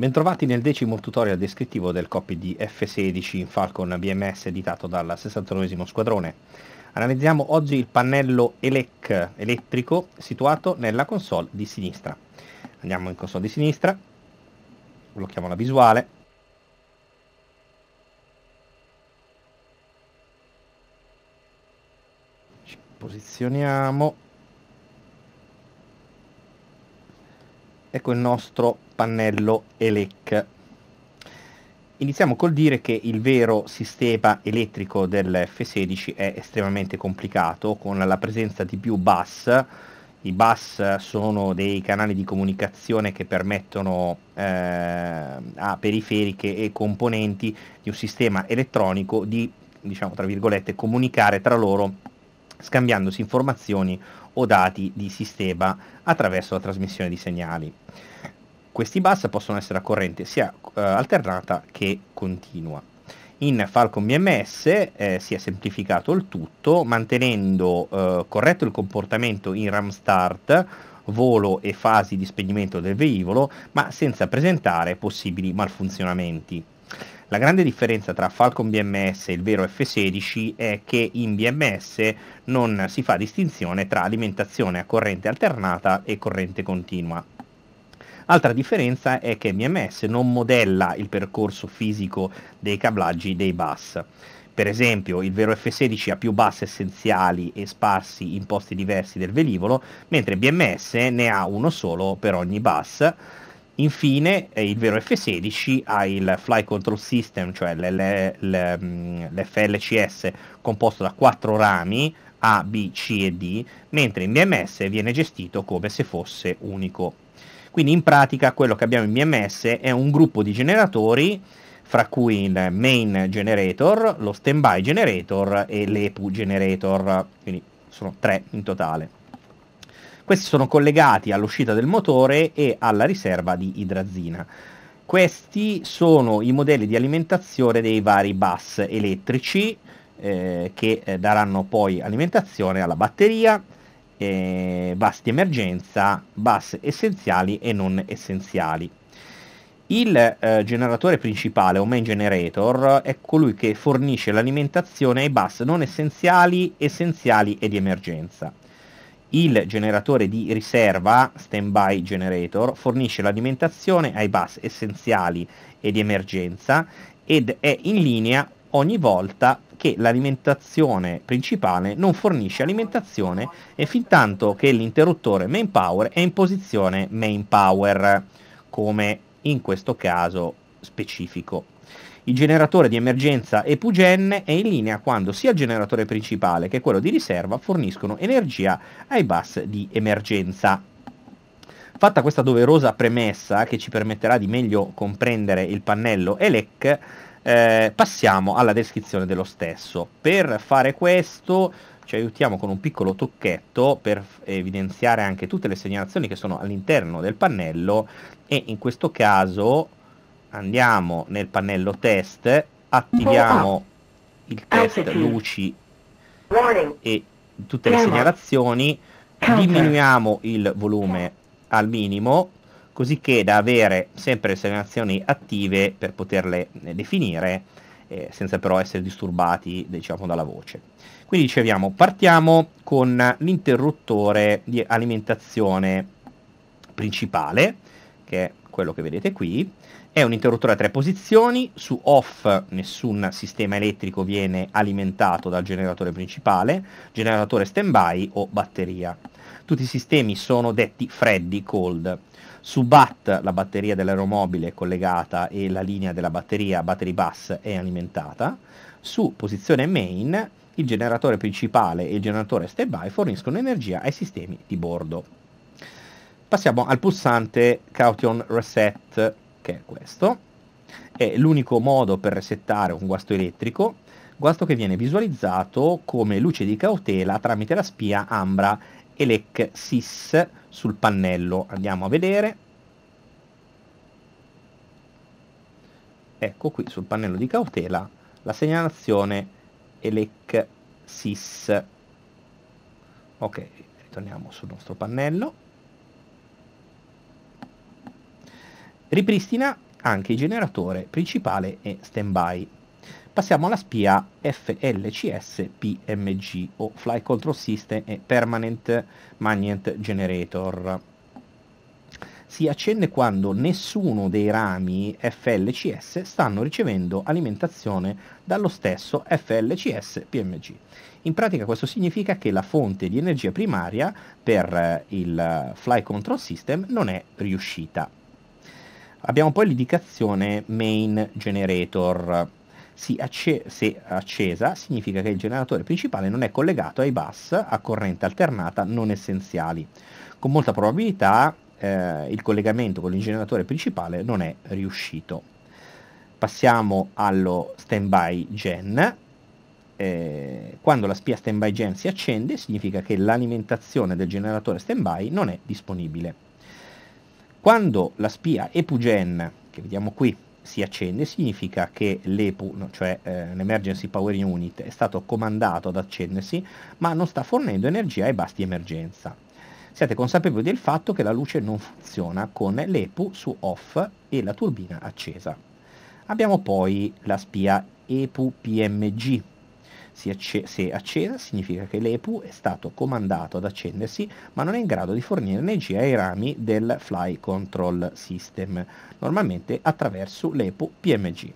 Bentrovati nel decimo tutorial descrittivo del copy di F16 in Falcon BMS editato dal 69 squadrone. Analizziamo oggi il pannello ELEC elettrico situato nella console di sinistra. Andiamo in console di sinistra, blocchiamo la visuale. Ci posizioniamo ecco il nostro pannello ELEC. Iniziamo col dire che il vero sistema elettrico del F16 è estremamente complicato, con la presenza di più bus. I bus sono dei canali di comunicazione che permettono eh, a periferiche e componenti di un sistema elettronico di, diciamo, tra virgolette, comunicare tra loro scambiandosi informazioni o dati di sistema attraverso la trasmissione di segnali. Questi bus possono essere a corrente sia eh, alternata che continua. In Falcon BMS eh, si è semplificato il tutto mantenendo eh, corretto il comportamento in RAM start, volo e fasi di spegnimento del velivolo, ma senza presentare possibili malfunzionamenti. La grande differenza tra Falcon BMS e il vero F16 è che in BMS non si fa distinzione tra alimentazione a corrente alternata e corrente continua. Altra differenza è che BMS non modella il percorso fisico dei cablaggi dei bus. Per esempio, il vero F16 ha più bus essenziali e sparsi in posti diversi del velivolo, mentre BMS ne ha uno solo per ogni bus Infine eh, il vero F-16 ha il Fly Control System, cioè l'FLCS mm, composto da quattro rami A, B, C e D, mentre in BMS viene gestito come se fosse unico. Quindi in pratica quello che abbiamo in BMS è un gruppo di generatori fra cui il main generator, lo standby generator e l'EPU generator, quindi sono tre in totale. Questi sono collegati all'uscita del motore e alla riserva di idrazina. Questi sono i modelli di alimentazione dei vari bus elettrici eh, che eh, daranno poi alimentazione alla batteria, eh, bus di emergenza, bus essenziali e non essenziali. Il eh, generatore principale o main generator è colui che fornisce l'alimentazione ai bus non essenziali, essenziali e di emergenza. Il generatore di riserva, standby generator, fornisce l'alimentazione ai bus essenziali e di emergenza ed è in linea ogni volta che l'alimentazione principale non fornisce alimentazione e fin tanto che l'interruttore main power è in posizione main power, come in questo caso specifico il generatore di emergenza e è in linea quando sia il generatore principale che quello di riserva forniscono energia ai bus di emergenza. Fatta questa doverosa premessa che ci permetterà di meglio comprendere il pannello ELEC, eh, passiamo alla descrizione dello stesso. Per fare questo ci aiutiamo con un piccolo tocchetto per evidenziare anche tutte le segnalazioni che sono all'interno del pannello e in questo caso andiamo nel pannello test, attiviamo ah. il ah, test luci e tutte le segnalazioni, diminuiamo il volume al minimo, così che da avere sempre le segnalazioni attive per poterle eh, definire, eh, senza però essere disturbati diciamo, dalla voce. Quindi dicevamo, partiamo con l'interruttore di alimentazione principale, che è quello che vedete qui, è un interruttore a tre posizioni, su off nessun sistema elettrico viene alimentato dal generatore principale, generatore standby o batteria. Tutti i sistemi sono detti freddi, cold. Su BAT la batteria dell'aeromobile è collegata e la linea della batteria, battery bus, è alimentata. Su posizione main il generatore principale e il generatore standby forniscono energia ai sistemi di bordo passiamo al pulsante Caution Reset, che è questo. È l'unico modo per resettare un guasto elettrico, guasto che viene visualizzato come luce di cautela tramite la spia Ambra Elec SIS sul pannello. Andiamo a vedere. Ecco qui sul pannello di cautela la segnalazione Elec SIS. Ok, ritorniamo sul nostro pannello Ripristina anche il generatore principale e standby. Passiamo alla spia FLCS PMG o Fly Control System e Permanent Magnet Generator. Si accende quando nessuno dei rami FLCS stanno ricevendo alimentazione dallo stesso FLCS PMG. In pratica questo significa che la fonte di energia primaria per il Fly Control System non è riuscita abbiamo poi l'indicazione main generator. Si acce- se accesa significa che il generatore principale non è collegato ai bus a corrente alternata non essenziali. Con molta probabilità eh, il collegamento con il generatore principale non è riuscito. Passiamo allo standby gen. Eh, quando la spia standby gen si accende significa che l'alimentazione del generatore standby non è disponibile. Quando la spia EpuGen, che vediamo qui, si accende significa che l'EPU, cioè eh, l'Emergency Power Unit, è stato comandato ad accendersi ma non sta fornendo energia ai basti emergenza. Siate consapevoli del fatto che la luce non funziona con l'EPU su off e la turbina accesa. Abbiamo poi la spia EPU PMG acce- se accesa significa che l'EPU è stato comandato ad accendersi ma non è in grado di fornire energia ai rami del Fly Control System, normalmente attraverso l'EPU PMG.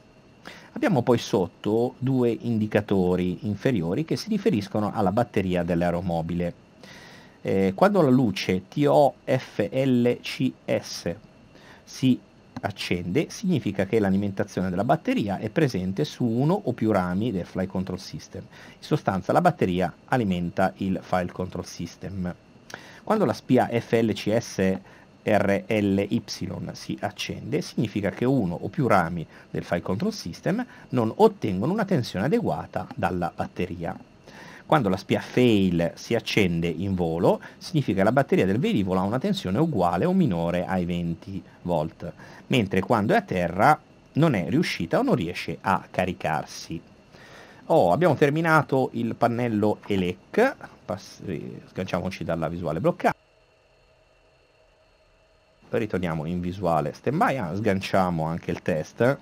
Abbiamo poi sotto due indicatori inferiori che si riferiscono alla batteria dell'aeromobile. Eh, quando la luce TOFLCS si accende significa che l'alimentazione della batteria è presente su uno o più rami del flight control system. In sostanza la batteria alimenta il file control system. Quando la spia FLCS RLY si accende, significa che uno o più rami del file control system non ottengono una tensione adeguata dalla batteria. Quando la spia fail si accende in volo, significa che la batteria del velivolo ha una tensione uguale o minore ai 20 volt, mentre quando è a terra non è riuscita o non riesce a caricarsi. Oh, abbiamo terminato il pannello ELEC, eh, sganciamoci dalla visuale bloccata. Ritorniamo in visuale standby, ah, sganciamo anche il test.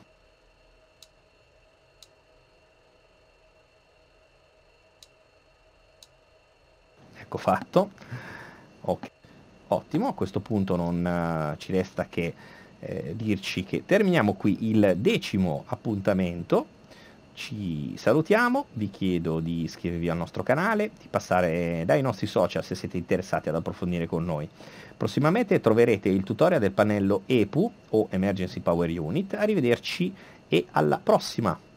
Ecco fatto. Ok, ottimo. A questo punto non eh, ci resta che eh, dirci che terminiamo qui il decimo appuntamento. Ci salutiamo, vi chiedo di iscrivervi al nostro canale, di passare dai nostri social se siete interessati ad approfondire con noi. Prossimamente troverete il tutorial del pannello EPU o Emergency Power Unit. Arrivederci e alla prossima!